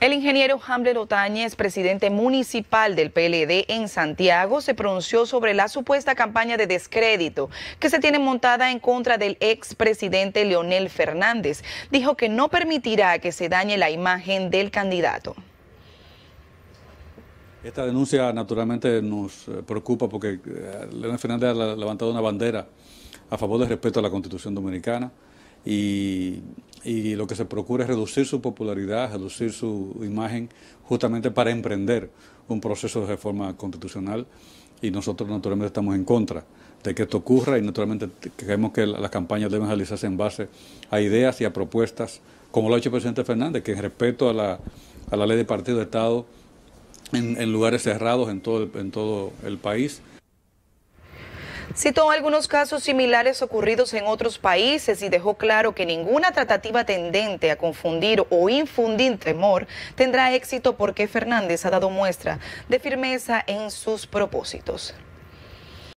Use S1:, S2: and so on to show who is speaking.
S1: El ingeniero Hamlet Otañez, presidente municipal del PLD en Santiago, se pronunció sobre la supuesta campaña de descrédito que se tiene montada en contra del expresidente Leonel Fernández. Dijo que no permitirá que se dañe la imagen del candidato.
S2: Esta denuncia naturalmente nos eh, preocupa porque eh, Leonel Fernández ha levantado una bandera a favor del respeto a la Constitución Dominicana y y lo que se procura es reducir su popularidad, reducir su imagen, justamente para emprender un proceso de reforma constitucional y nosotros naturalmente estamos en contra de que esto ocurra y naturalmente creemos que las campañas deben realizarse en base a ideas y a propuestas, como lo ha hecho el presidente Fernández, que en respeto a la, ley de partido de Estado, en, lugares cerrados en todo en todo el país,
S1: Citó algunos casos similares ocurridos en otros países y dejó claro que ninguna tratativa tendente a confundir o infundir temor tendrá éxito porque Fernández ha dado muestra de firmeza en sus propósitos.